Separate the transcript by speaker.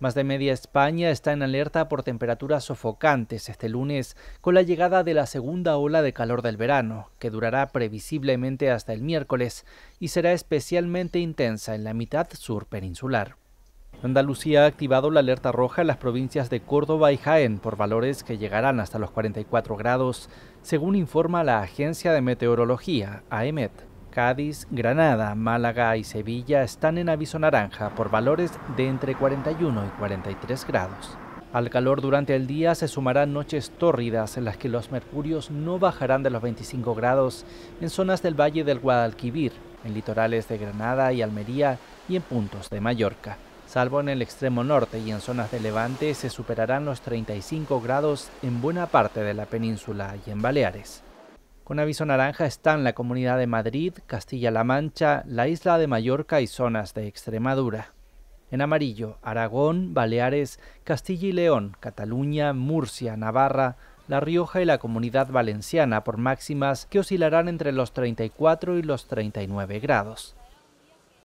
Speaker 1: Más de media España está en alerta por temperaturas sofocantes este lunes, con la llegada de la segunda ola de calor del verano, que durará previsiblemente hasta el miércoles y será especialmente intensa en la mitad sur peninsular. Andalucía ha activado la alerta roja en las provincias de Córdoba y Jaén por valores que llegarán hasta los 44 grados, según informa la Agencia de Meteorología, AEMET. Cádiz, Granada, Málaga y Sevilla están en aviso naranja por valores de entre 41 y 43 grados. Al calor durante el día se sumarán noches tórridas en las que los mercurios no bajarán de los 25 grados en zonas del Valle del Guadalquivir, en litorales de Granada y Almería y en puntos de Mallorca. Salvo en el extremo norte y en zonas de Levante se superarán los 35 grados en buena parte de la península y en Baleares. Con aviso naranja están la Comunidad de Madrid, Castilla-La Mancha, la isla de Mallorca y zonas de Extremadura. En amarillo, Aragón, Baleares, Castilla y León, Cataluña, Murcia, Navarra, La Rioja y la Comunidad Valenciana por máximas que oscilarán entre los 34 y los 39 grados.